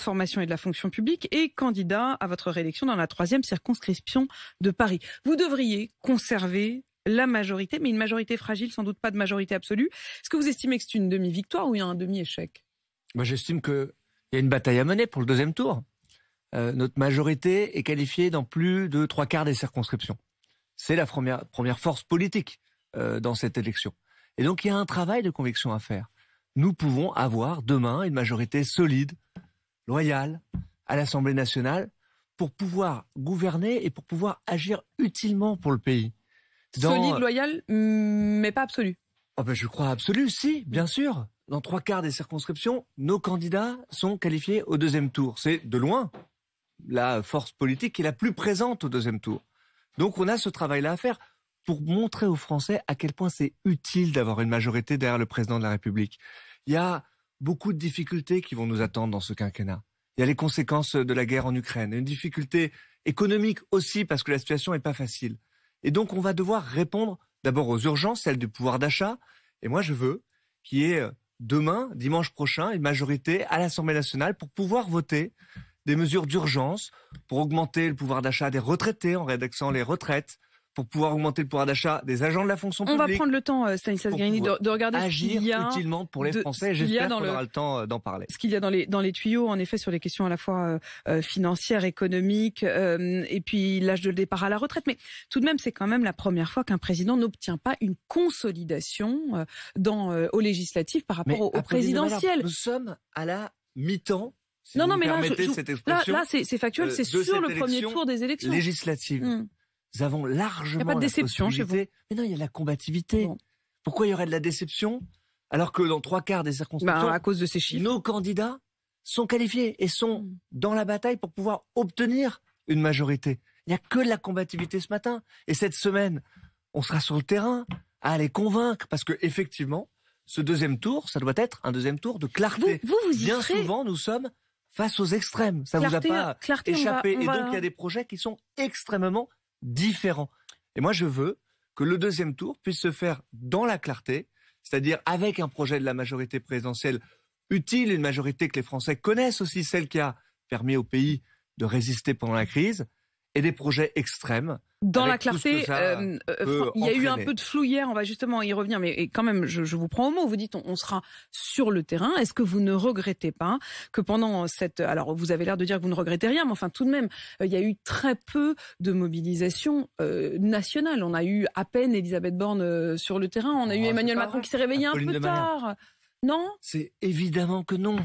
formation et de la fonction publique et candidat à votre réélection dans la troisième circonscription de Paris. Vous devriez conserver la majorité, mais une majorité fragile, sans doute pas de majorité absolue. Est-ce que vous estimez que c'est une demi-victoire ou il y a un demi-échec Moi, j'estime qu'il y a une bataille à mener pour le deuxième tour. Euh, notre majorité est qualifiée dans plus de trois quarts des circonscriptions. C'est la première, première, force politique euh, dans cette élection. Et donc, il y a un travail de conviction à faire. Nous pouvons avoir demain une majorité solide Loyal à l'Assemblée nationale pour pouvoir gouverner et pour pouvoir agir utilement pour le pays. Solide, loyal, mm, mais pas absolu. Oh ben je crois absolu, si, bien sûr. Dans trois quarts des circonscriptions, nos candidats sont qualifiés au deuxième tour. C'est de loin la force politique qui est la plus présente au deuxième tour. Donc on a ce travail-là à faire pour montrer aux Français à quel point c'est utile d'avoir une majorité derrière le président de la République. Il y a beaucoup de difficultés qui vont nous attendre dans ce quinquennat. Il y a les conséquences de la guerre en Ukraine, une difficulté économique aussi parce que la situation n'est pas facile. Et donc on va devoir répondre d'abord aux urgences, celles du pouvoir d'achat. Et moi je veux qu'il y ait euh, demain, dimanche prochain, une majorité à l'Assemblée nationale pour pouvoir voter des mesures d'urgence pour augmenter le pouvoir d'achat des retraités en réduisant les retraites, pour pouvoir augmenter le pouvoir d'achat des agents de la fonction publique. On va prendre le temps, euh, Stanislas Guérini, de, regarder ce qu'il y a utilement pour les Français. J'espère qu'on aura le temps euh, d'en parler. Ce qu'il y a dans les dans les tuyaux, en effet, sur les questions à la fois euh, financières, économiques, et puis l'âge de départ à la retraite. Mais tout de même, c'est quand même la première fois qu'un président n'obtient pas une consolidation dans au législatif par rapport au, présidentiel. Nous sommes à la mi-temps non, non, mais là, là, c'est factuel, c'est sur le premier tour des élections législatives. Hmm. Nous avons largement. Il n'y a pas de déception chez vous. Mais non, il y a la combativité. Pourquoi il y aurait de la déception alors que dans trois quarts des bah, circonstances, à cause de ces nos candidats sont qualifiés et sont hmm. dans la bataille pour pouvoir obtenir une majorité. Il n'y a que de la combativité ce matin et cette semaine, on sera sur le terrain à aller convaincre parce que effectivement, ce deuxième tour, ça doit être un deuxième tour de clarté. Vous, vous, Bien souvent, nous sommes face aux extrêmes. Ça ne vous a pas échappé. Et donc, il y a des projets qui sont extrêmement différent. Et moi, je veux que le deuxième tour puisse se faire dans la clarté, c'est-à-dire avec un projet de la majorité présidentielle utile, une majorité que les Français connaissent aussi, celle qui a permis au pays de résister pendant la crise, et des projets extrêmes. Dans la clarté, euh, euh, il y a eu un peu de flou hier, on va justement y revenir, mais quand même, je, vous prends au mot, vous dites on, sera sur le terrain. Est-ce que vous ne regrettez pas que pendant cette... Alors, vous avez l'air de dire que vous ne regrettez rien, mais enfin, tout de même, euh, il y a eu très peu de mobilisation nationale. On a eu à peine Elisabeth Borne sur le terrain, on a eu oh, Emmanuel Macron qui s'est réveillé un peu tard. Non C'est évidemment que non.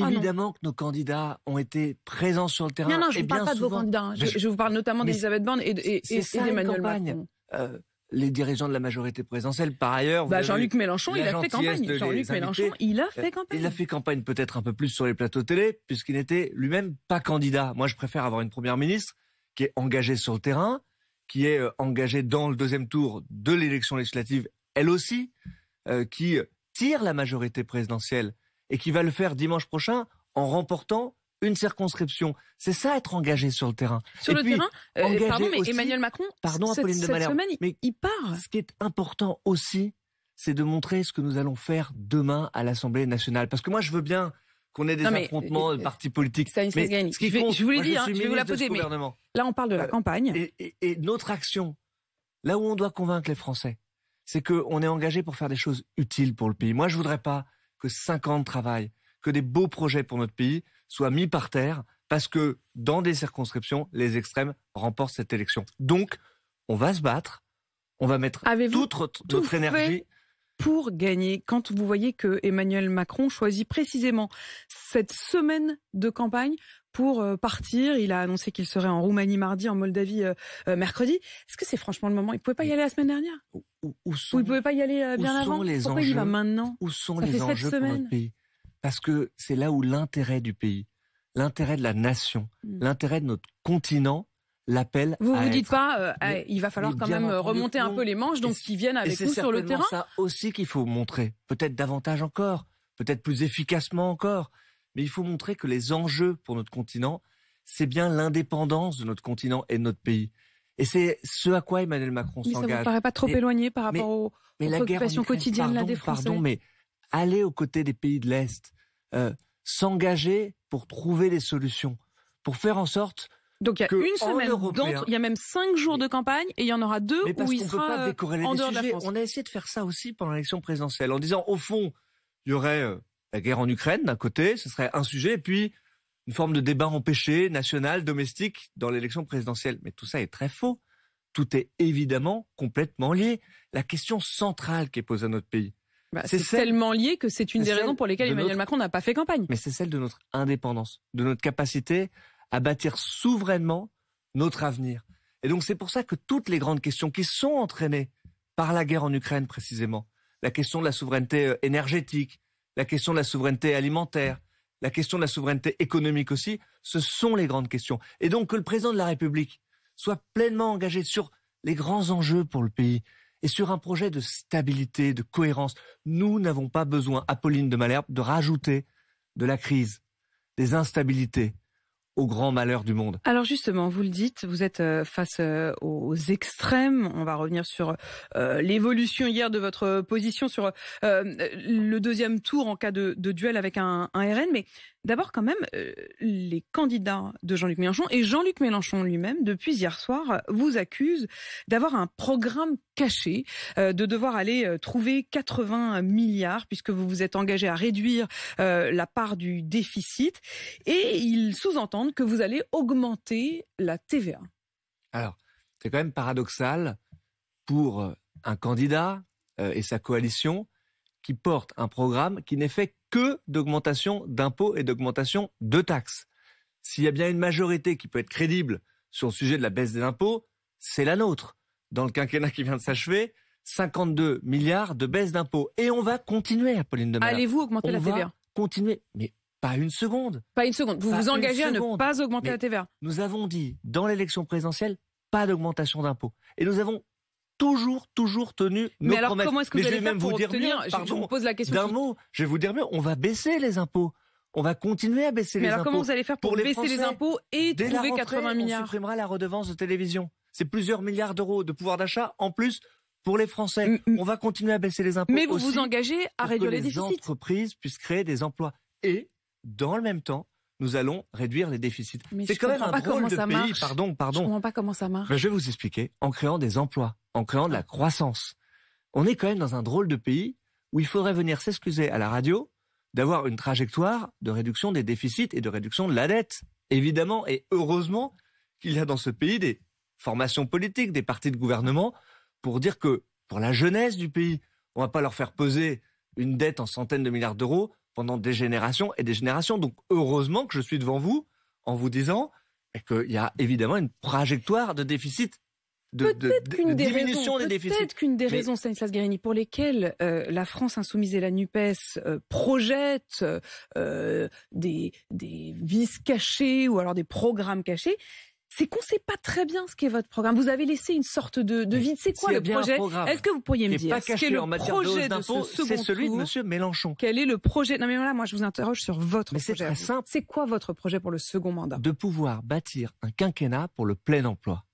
Ah, Évidemment que nos candidats ont été présents sur le terrain. Non, non, je ne parle pas de vos candidats. Hein. Je, vous parle notamment d'Elisabeth Borne et, et, et, Macron. Euh, les dirigeants de la majorité présidentielle, par ailleurs... Bah, Jean-Luc Mélenchon, il a fait campagne. Jean-Luc Mélenchon, il a fait campagne. Il a fait campagne peut-être un peu plus sur les plateaux télé, puisqu'il n'était lui-même pas candidat. Moi, je préfère avoir une première ministre qui est engagée sur le terrain, qui est euh, engagée dans le deuxième tour de l'élection législative, elle aussi, euh, qui tire la majorité présidentielle et qui va le faire dimanche prochain en remportant une circonscription. C'est ça être engagé sur le terrain. Sur le terrain, euh, pardon, mais Emmanuel Macron, pardon, cette, de cette semaine, mais il part. Ce qui est important aussi, c'est de montrer ce que nous allons faire demain à l'Assemblée nationale. Parce que moi, je veux bien qu'on ait des affrontements euh, de partis politiques. mais ce je, je vous l'ai dit, hein, je, vais vous la poser. Mais là, on parle de la euh, campagne. Et, notre action, là où on doit convaincre les Français, c'est qu'on est engagé pour faire des choses utiles pour le pays. Moi, je voudrais pas que 5 ans de travail, que des beaux projets pour notre pays soient mis par terre parce que dans des circonscriptions, les extrêmes remportent cette élection. Donc, on va se battre, on va mettre toute notre, énergie pour gagner quand vous voyez que Emmanuel Macron choisit précisément cette semaine de campagne pour euh, partir. Il a annoncé qu'il serait en Roumanie mardi, en Moldavie euh, euh, mercredi. Est-ce que c'est franchement le moment Il ne pouvait pas y aller la semaine dernière Ou il pouvait pas y aller bien avant Pourquoi il va maintenant Où sont les enjeux pour notre pays Parce que c'est là où l'intérêt du pays, l'intérêt de la nation, mm. l'intérêt de notre continent l'appelle. Vous vous dites pas, eh, il va falloir quand même remonter un peu les manches, donc qu'ils viennent avec nous sur le terrain. C'est ça aussi qu'il faut montrer, peut-être davantage encore, peut-être plus efficacement encore mais il faut montrer que les enjeux pour notre continent, c'est bien l'indépendance de notre continent et de notre pays. Et c'est ce à quoi Emmanuel Macron s'engage. Ça ne paraît pas trop éloigné par rapport aux, mais préoccupations quotidiennes pardon, là, des Pardon, mais aller aux côtés des pays de l'Est, euh, s'engager pour trouver des solutions, pour faire en sorte donc il y a une semaine, il y a même cinq jours de campagne et il y en aura deux où il sera euh, en dehors de la France. On a essayé de faire ça aussi pendant l'élection présidentielle en disant au fond il y aurait euh, la guerre en Ukraine d'un côté, ce serait un sujet, et puis une forme de débat empêché, national, domestique, dans l'élection présidentielle. Mais tout ça est très faux. Tout est évidemment complètement lié. La question centrale qui est posée à notre pays, bah, c'est tellement lié que c'est une des raisons pour lesquelles Emmanuel Macron n'a pas fait campagne. Mais c'est celle de notre indépendance, de notre capacité à bâtir souverainement notre avenir. Et donc c'est pour ça que toutes les grandes questions qui sont entraînées par la guerre en Ukraine précisément, la question de la souveraineté euh, énergétique, la question de la souveraineté alimentaire, la question de la souveraineté économique aussi, ce sont les grandes questions. Et donc que le président de la République soit pleinement engagé sur les grands enjeux pour le pays et sur un projet de stabilité, de cohérence. Nous n'avons pas besoin, Apolline de Malherbe, de rajouter de la crise, des instabilités, au grand malheur du monde. Alors justement, vous le dites, vous êtes euh, face euh, aux extrêmes. On va revenir sur euh, l'évolution hier de votre position sur le deuxième tour en cas de, duel avec un, un RN. Mais D'abord quand même, euh, les candidats de Jean-Luc Mélenchon et Jean-Luc Mélenchon lui-même, depuis hier soir, vous accusent d'avoir un programme caché, euh, de devoir aller euh, trouver 80 milliards, puisque vous vous êtes engagé à réduire la part du déficit, et ils sous-entendent que vous allez augmenter la TVA. Alors, c'est quand même paradoxal pour un candidat et sa coalition qui porte un programme qui n'est fait que d'augmentation d'impôts et d'augmentation de taxes. S'il y a bien une majorité qui peut être crédible sur le sujet de la baisse des impôts, c'est la nôtre. Dans le quinquennat qui vient de s'achever, 52 milliards de baisse d'impôts. Et on va continuer, Apolline de Allez-vous augmenter la TVA va continuer, mais pas une seconde. Pas une seconde. Vous vous engagez à ne pas augmenter la TVA. Nous avons dit, dans l'élection présidentielle, pas d'augmentation d'impôts. Et nous avons toujours, toujours tenu nos Mais alors comment est-ce que vous allez vous dire, pardon, je vous pose la question d'un mot, je vais vous dire mieux, on va baisser les impôts. On va continuer à baisser les impôts. impôts. alors comment vous allez faire pour, baisser les impôts et trouver 80 milliards On supprimera la redevance de télévision. C'est plusieurs milliards d'euros de pouvoir d'achat en plus pour les Français. Mm, mm. On va continuer à baisser les impôts. Mais vous vous engagez à réduire les, les entreprises puissent créer des emplois et dans le même temps, nous allons réduire les déficits. C'est quand même un drôle de pays. Pardon, pardon. Je comprends pas comment ça marche. Ben, je vais vous expliquer. En créant des emplois, en créant de la croissance. On est quand même dans un drôle de pays où il faudrait venir s'excuser à la radio d'avoir une trajectoire de réduction des déficits et de réduction de la dette. Évidemment et heureusement qu'il y a dans ce pays des formations politiques, des partis de gouvernement pour dire que pour la jeunesse du pays, on va pas leur faire peser une dette en centaines de milliards d'euros pendant des générations et des générations. Donc heureusement que je suis devant vous en vous disant qu'il y a évidemment une trajectoire de déficit de, diminution des déficits. Peut-être qu'une des raisons, Stanislas Guérini, pour lesquelles euh, la France insoumise et la NUPES euh, projettent euh, des, des vices cachés ou alors des programmes cachés, c'est qu'on ne sait pas très bien ce qu'est votre programme. Vous avez laissé une sorte de, vide. C'est quoi le projet Est-ce que vous pourriez me dire ce qu'est le projet de ce C'est celui de Monsieur Mélenchon. Quel est le projet Non mais là, moi, je vous interroge sur votre projet. C'est très simple. C'est quoi votre projet pour le second mandat De pouvoir bâtir un quinquennat pour le plein emploi.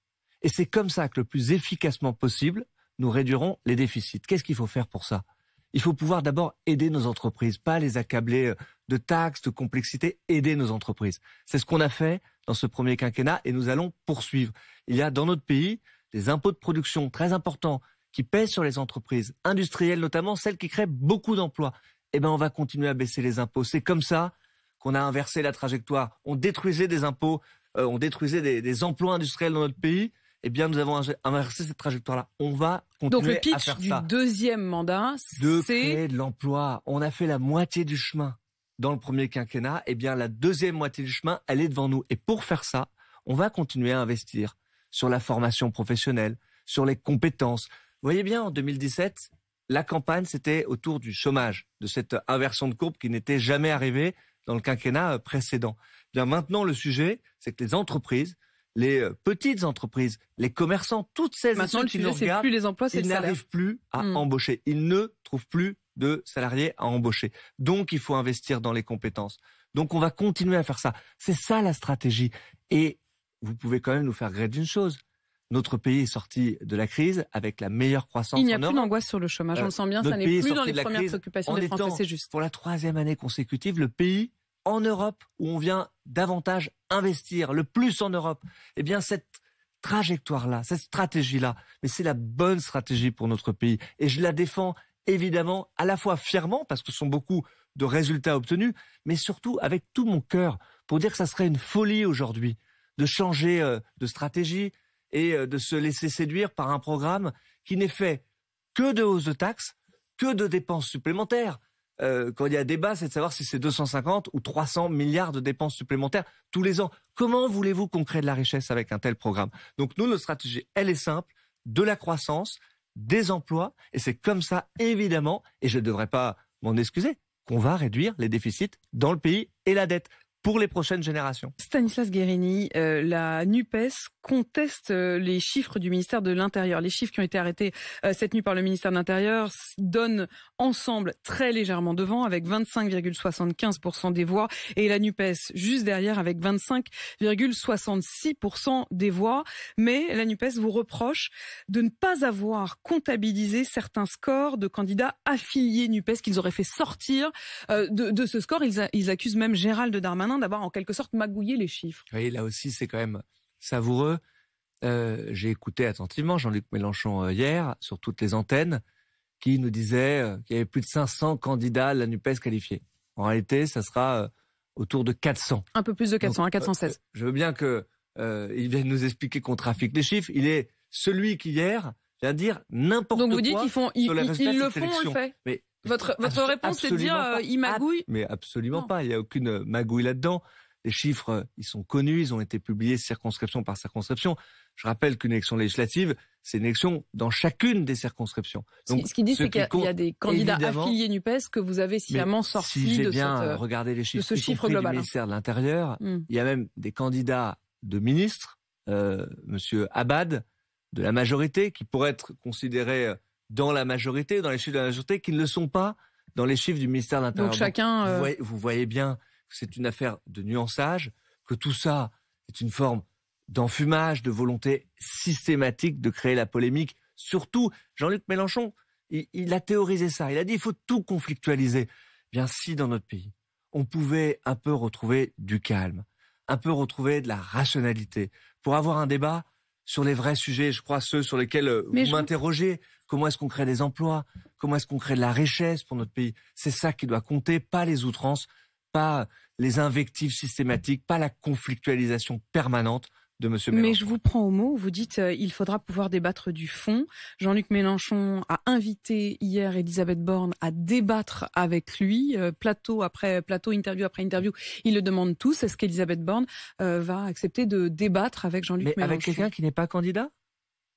Et c'est comme ça que le plus efficacement possible, nous réduirons les déficits. Qu'est-ce qu'il faut faire pour ça Il faut pouvoir d'abord aider nos entreprises, pas les accabler euh, de taxes, de complexité, aider nos entreprises. C'est ce qu'on a fait dans ce premier quinquennat et nous allons poursuivre. Il y a dans notre pays des impôts de production très importants qui pèsent sur les entreprises industrielles, notamment celles qui créent beaucoup d'emplois. Eh bien, on va continuer à baisser les impôts. C'est comme ça qu'on a inversé la trajectoire. On détruisait des impôts, euh, on détruisait des, emplois industriels dans notre pays eh bien, nous avons inversé cette trajectoire-là. On va continuer à Donc, le pitch du deuxième mandat, c'est... de créer de l'emploi. On a fait la moitié du chemin dans le premier quinquennat, eh bien la deuxième moitié du chemin, elle est devant nous. Et pour faire ça, on va continuer à investir sur la formation professionnelle, sur les compétences. Vous voyez bien, en 2017, la campagne, c'était autour du chômage, de cette inversion de courbe qui n'était jamais arrivée dans le quinquennat euh, précédent. Eh bien maintenant, le sujet, c'est que les entreprises, les euh, petites entreprises, les commerçants, toutes celles, et ceux qui nous regardent, plus les emplois, ils n'arrivent plus à hmm. embaucher. Ils ne trouvent plus de salariés à embaucher. Donc, il faut investir dans les compétences. Donc, on va continuer à faire ça. C'est ça la stratégie. Et vous pouvez quand même nous faire gré d'une chose. Notre pays est sorti de la crise avec la meilleure croissance. Il n'y a plus d'angoisse sur le chômage. on euh, sent bien, ça n'est plus dans les premières préoccupations des Français, c'est juste. Pour la troisième année consécutive, le pays en Europe où on vient davantage investir, le plus en Europe, eh bien cette trajectoire-là, cette stratégie-là, mais c'est la bonne stratégie pour notre pays. Et je la défends évidemment, à la fois fièrement, parce que ce sont beaucoup de résultats obtenus, mais surtout avec tout mon cœur, pour dire que ça serait une folie aujourd'hui de changer euh, de stratégie et euh, de se laisser séduire par un programme qui n'est fait que de hausses de taxes, que de dépenses supplémentaires. Euh, quand il y a débat, c'est de savoir si c'est 250 ou 300 milliards de dépenses supplémentaires tous les ans. Comment voulez-vous qu'on crée de la richesse avec un tel programme Donc nous, notre stratégie, elle est simple, de la croissance, des emplois. Et c'est comme ça, évidemment, et je ne devrais pas m'en excuser, qu'on va réduire les déficits dans le pays et la dette pour les prochaines générations. Stanislas Guérini, euh, la NUPES conteste euh, les chiffres du ministère de l'Intérieur. Les chiffres qui ont été arrêtés euh, cette nuit par le ministère de l'Intérieur donnent ensemble très légèrement devant avec 25,75% des voix et la NUPES juste derrière avec 25,66% des voix. Mais la NUPES vous reproche de ne pas avoir comptabilisé certains scores de candidats affiliés NUPES qu'ils auraient fait sortir de, de, ce score. Ils, ils accusent même Gérald Darmanin d'avoir en quelque sorte magouillé les chiffres. Oui, là aussi, c'est quand même savoureux. Euh, j'ai écouté attentivement Jean-Luc Mélenchon euh, hier sur toutes les antennes qui nous disait euh, qu'il y avait plus de 500 candidats à la NUPES qualifiés. En réalité, ça sera autour de 400. Un peu plus de 400, à 416. je veux bien qu'il vienne nous expliquer qu'on trafique les chiffres. Il est celui qui hier vient dire n'importe quoi. Donc vous dites qu'ils font, ils, le font, on le fait. Mais votre, réponse, c'est de dire euh, il magouille Mais absolument pas. Il n'y a aucune magouille là-dedans. Les chiffres, ils sont connus, ils ont été publiés circonscription par circonscription. Je rappelle qu'une élection législative, c'est une élection dans chacune des circonscriptions. Donc, ce, qu'il dit, c'est qu'il y, a des candidats affiliés NUPES que vous avez sciemment sortis si de, bien euh, regardé les chiffres, ce chiffre global. Du ministère de l'Intérieur, mm. il y a même des candidats de ministres, M. Euh, Monsieur Abad, de la majorité, qui pourraient être considérés... Euh, dans la majorité, dans les chiffres de la majorité, qui ne le sont pas dans les chiffres du ministère de l'Intérieur. Donc chacun. Euh, vous, voyez, bien que c'est une affaire de nuançage, que tout ça est une forme d'enfumage, de volonté systématique de créer la polémique. Surtout, Jean-Luc Mélenchon, il, il, a théorisé ça. Il a dit il faut tout conflictualiser. Eh bien, si dans notre pays, on pouvait un peu retrouver du calme, un peu retrouver de la rationalité, pour avoir un débat sur les vrais sujets, je crois ceux sur lesquels euh, vous m'interrogez, Comment est-ce qu'on crée des emplois Comment est-ce qu'on crée de la richesse pour notre pays C'est ça qui doit compter, pas les outrances, pas les invectives systématiques, pas la conflictualisation permanente. De Monsieur Mélenchon. Mais je vous prends au mot, vous dites qu'il euh, il faudra pouvoir débattre du fond. Jean-Luc Mélenchon a invité hier Elisabeth Borne à débattre avec lui, euh, plateau après plateau, interview après interview. Il le demande tous. Est-ce qu'Elisabeth Borne euh, va accepter de débattre avec Jean-Luc Mélenchon Avec quelqu'un qui n'est pas candidat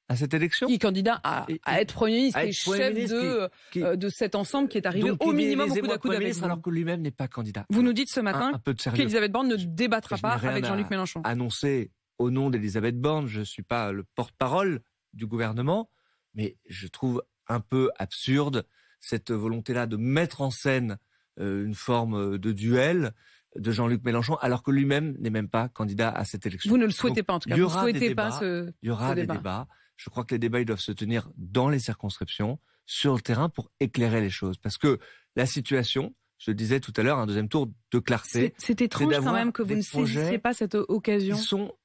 à cette élection Qui est candidat à, être Premier ministre, et chef de, euh, de cet ensemble qui est arrivé au minimum au coup d'un coup ministre alors que lui-même n'est pas candidat. Vous nous dites ce matin qu'Elisabeth Borne ne débattra pas avec Jean-Luc Mélenchon. Annoncé au nom d'Elisabeth Borne, je ne suis pas le porte-parole du gouvernement, mais je trouve un peu absurde cette volonté-là de mettre en scène euh, une forme euh, de duel de Jean-Luc Mélenchon, alors que lui-même n'est même pas candidat à cette élection. Vous ne le souhaitez pas en tout cas. Il y aura y aura des débats. Je crois que les débats doivent se tenir dans les circonscriptions, sur le terrain, pour éclairer les choses. Parce que la situation, je le disais tout à l'heure, un deuxième tour de clarté. C'est étrange quand même que vous ne saisissiez pas cette occasion.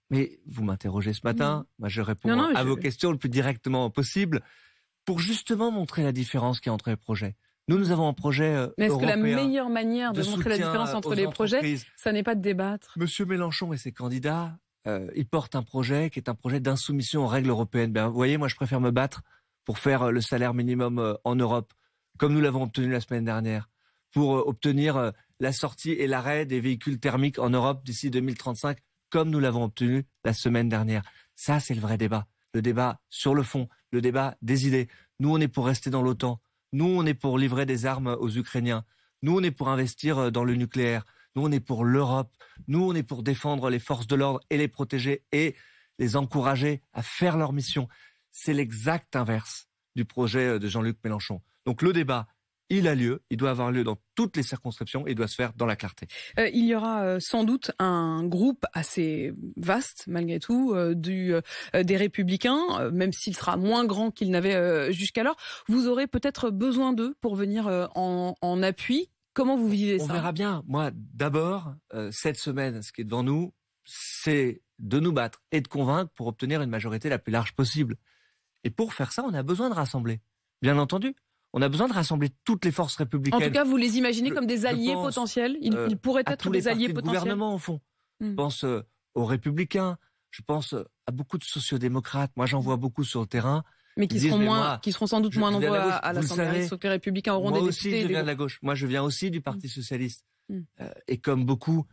mais vous m'interrogez ce matin, moi je réponds à vos questions le plus directement possible, pour justement montrer la différence qui est entre les projets. Nous, nous avons un projet. Euh, mais est-ce que la meilleure manière de, de montrer la différence entre les projets, ça n'est pas de débattre Monsieur Mélenchon et ses candidats euh, il porte un projet qui est un projet d'insoumission aux règles européennes. Ben, vous voyez, moi, je préfère me battre pour faire euh, le salaire minimum euh, en Europe, comme nous l'avons obtenu la semaine dernière, pour obtenir la sortie et l'arrêt des véhicules thermiques en Europe d'ici 2035, comme nous l'avons obtenu la semaine dernière. Ça, c'est le vrai débat. Le débat sur le fond, le débat des idées. Nous, on est pour rester dans l'OTAN. Nous, on est pour livrer des armes aux Ukrainiens. Nous, on est pour investir dans le nucléaire. Nous, on est pour l'Europe. Nous, on est pour défendre les forces de l'ordre et les protéger et les encourager à faire leur mission. C'est l'exact inverse du projet de Jean-Luc Mélenchon. Donc le débat, il a lieu, il doit avoir lieu dans toutes les circonscriptions et il doit se faire dans la clarté. Euh, il y aura euh, sans doute un groupe assez vaste, malgré tout, euh, des républicains, même s'il sera moins grand qu'il n'avait jusqu'alors. Vous aurez peut-être besoin d'eux pour venir en, appui. Comment vous vivez ça On verra bien. Moi, d'abord, euh, cette semaine, ce qui est devant nous, c'est de nous battre et de convaincre pour obtenir une majorité la plus large possible. Et pour faire ça, on a besoin de rassembler, bien entendu. On a besoin de rassembler toutes les forces républicaines. En tout cas, vous les imaginez comme des alliés potentiels. Ils, euh, pourraient être tous des alliés potentiels. gouvernement, au fond. Hmm. Je pense euh, aux républicains. Je pense à beaucoup de sociodémocrates. Moi, j'en vois beaucoup sur le terrain mais qui seront moins, qui seront sans doute moins nombreux à, l'Assemblée, sauf que les Républicains auront moi des députés. Moi aussi, je viens de la gauche. Moi, je viens aussi du Parti mm. socialiste. Mm. Euh, et comme beaucoup,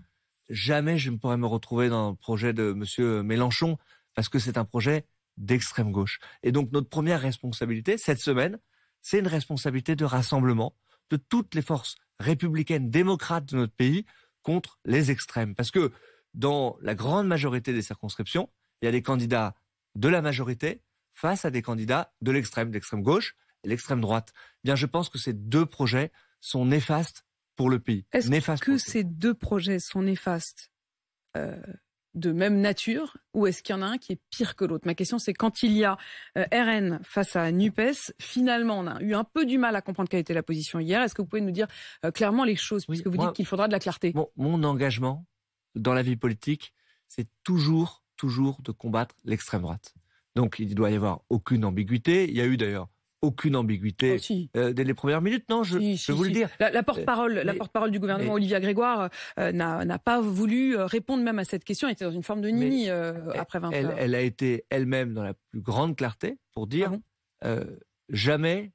jamais je ne pourrais me retrouver dans le projet de Monsieur Mélenchon, parce que c'est un projet d'extrême gauche. Et donc, notre première responsabilité cette semaine, c'est une responsabilité de rassemblement de toutes les forces républicaines, démocrates de notre pays contre les extrêmes, parce que dans la grande majorité des circonscriptions, il y a des candidats de la majorité face à des candidats de l'extrême, de l'extrême gauche et l'extrême droite. Eh bien, je pense que ces deux projets sont néfastes pour le pays. Est-ce que ces deux projets sont néfastes euh, de même nature ou est-ce qu'il y en a un qui est pire que l'autre Ma question, c'est quand il y a euh, RN face à NUPES, finalement, on a eu un peu du mal à comprendre quelle était la position hier. Est-ce que vous pouvez nous dire euh, clairement les choses Puisque vous dites qu'il faudra de la clarté. mon engagement dans la vie politique, c'est toujours, toujours de combattre l'extrême droite. Donc il ne doit y avoir aucune ambiguïté. Il y a eu d'ailleurs aucune ambiguïté ah, euh, dès les premières minutes. Non, je, je vous le dire. La, porte-parole, euh, la porte-parole du gouvernement, Olivia Grégoire, euh, n'a pas voulu répondre même à cette question. Elle était dans une forme de nini après 20 elle, Elle a été elle-même dans la plus grande clarté pour dire ah jamais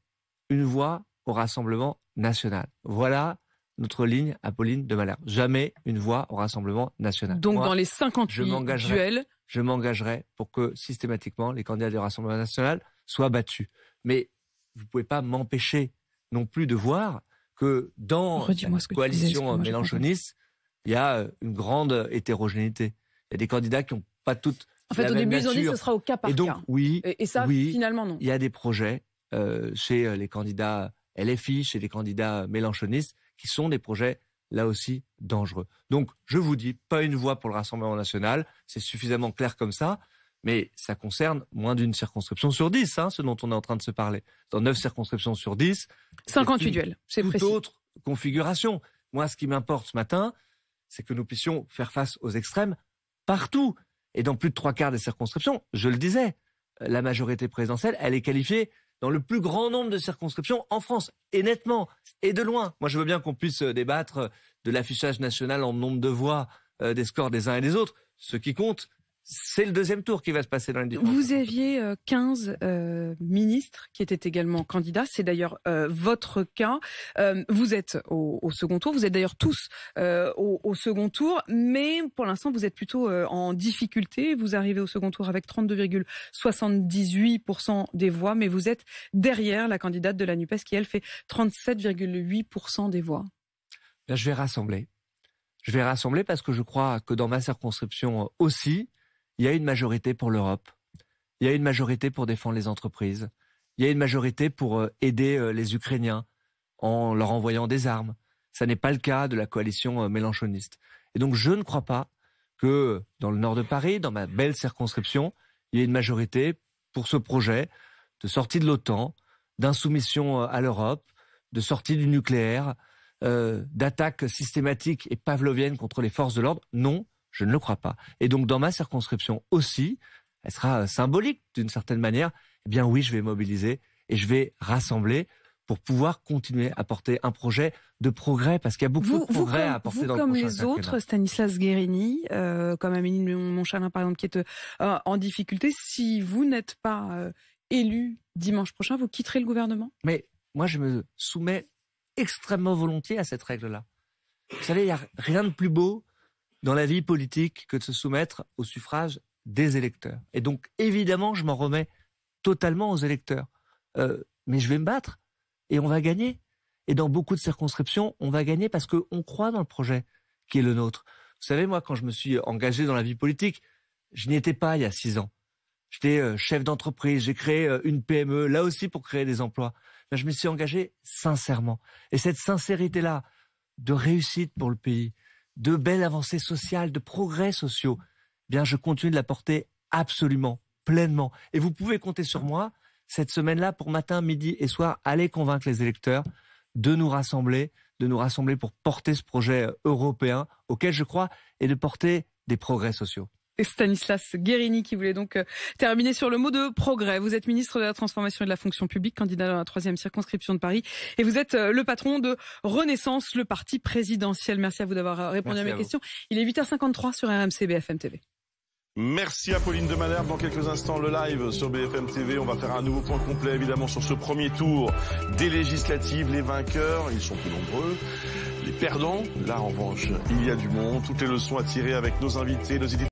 une voix au Rassemblement national. Voilà notre ligne, Apolline de Malherbe. Jamais une voix au Rassemblement national. Donc dans les 50 duels, je m'engagerai pour que systématiquement les candidats du Rassemblement national soient battus. Mais vous ne pouvez pas m'empêcher non plus de voir que dans la coalition mélanchoniste, il y a euh, une grande hétérogénéité. Il y a des candidats qui n'ont pas toutes. En fait, au début, ils ont dit que ce sera au cas par et donc, cas. Oui, et, ça, oui, finalement, non. Il y a des projets euh, euh, chez les candidats LFI, chez les candidats mélanchonistes, qui sont des projets là aussi dangereux. Donc, je vous dis, pas une voix pour le Rassemblement national, c'est suffisamment clair comme ça, mais ça concerne moins d'une circonscription sur dix, hein, ce dont on est en train de se parler. Dans neuf circonscriptions sur dix. 58 duels, c'est précis. Toute autre configuration. Moi, ce qui m'importe ce matin, c'est que nous puissions faire face aux extrêmes partout. Et dans plus de trois quarts des circonscriptions, je le disais, la majorité présidentielle, elle est qualifiée dans le plus grand nombre de circonscriptions en France, et nettement, et de loin. Moi, je veux bien qu'on puisse euh, débattre euh, de l'affichage national en nombre de voix euh, des scores des uns et des autres. Ce qui compte, c'est le deuxième tour qui va se passer dans les Vous aviez 15 euh, euh, ministres qui étaient également candidats. C'est d'ailleurs euh, votre cas. vous êtes au, second tour. Vous êtes d'ailleurs tous au, second tour. Mais pour l'instant, vous êtes plutôt en difficulté. Vous arrivez au second tour avec 32,78% des voix. Mais vous êtes derrière la candidate de la NUPES qui, elle, fait 37,8% des voix. je vais rassembler. Je vais rassembler parce que je crois que dans ma circonscription aussi, il y a une majorité pour l'Europe, il y a une majorité pour défendre les entreprises, il y a une majorité pour euh, aider euh, les Ukrainiens en leur envoyant des armes. Ça n'est pas le cas de la coalition euh, mélanchoniste. Et donc je ne crois pas que dans le nord de Paris, dans ma belle circonscription, il y ait une majorité pour ce projet de sortie de l'OTAN, d'insoumission à l'Europe, de sortie du nucléaire, d'attaque systématique et pavlovienne contre les forces de l'ordre. Non, je ne le crois pas. Et donc dans ma circonscription aussi, elle sera euh, symbolique d'une certaine manière. Eh bien oui, je vais mobiliser et je vais rassembler pour pouvoir continuer à porter un projet de progrès, parce qu'il y a beaucoup de progrès à apporter dans le prochain comme les autres, Stanislas Guérini, euh, comme Amélie Montchalin, par exemple, qui est euh, en difficulté, si vous n'êtes pas élu dimanche prochain, vous quitterez le gouvernement Mais moi, je me soumets extrêmement volontiers à cette règle-là. Vous savez, il n'y a rien de plus beau dans la vie politique que de se soumettre au suffrage des électeurs. Et donc, évidemment, je m'en remets totalement aux électeurs. Euh, mais je vais me battre et on va gagner. Et dans beaucoup de circonscriptions, on va gagner parce qu'on croit dans le projet qui est le nôtre. Vous savez, moi, quand je me suis engagé dans la vie politique, je n'y étais pas il y a six ans. J'étais euh, chef d'entreprise, j'ai créé euh, une PME, là aussi pour créer des emplois. Ben, je me suis engagé sincèrement. Et cette sincérité-là de réussite pour le pays, de belles avancées sociales, de progrès sociaux, eh bien je continue de la porter absolument, pleinement. Et vous pouvez compter sur moi cette semaine-là pour matin, midi et soir, aller convaincre les électeurs de nous rassembler, de nous rassembler pour porter ce projet européen auquel je crois et de porter des progrès sociaux. Stanislas Guérini qui voulait donc euh, terminer sur le mot de progrès. Vous êtes ministre de la Transformation et de la Fonction publique, candidat dans la troisième circonscription de Paris, et vous êtes euh, le patron de Renaissance, le parti présidentiel. Merci à vous d'avoir euh, répondu à mes questions. Il est 8h53 sur RMC BFM TV. Merci à Pauline de Malherbe. Dans quelques instants, le live sur BFM TV. On va faire un nouveau point complet, évidemment, sur ce premier tour des législatives. Les vainqueurs, ils sont plus nombreux. Les perdants, là, en revanche, il y a du monde. Toutes les leçons à tirer avec nos invités, nos idées.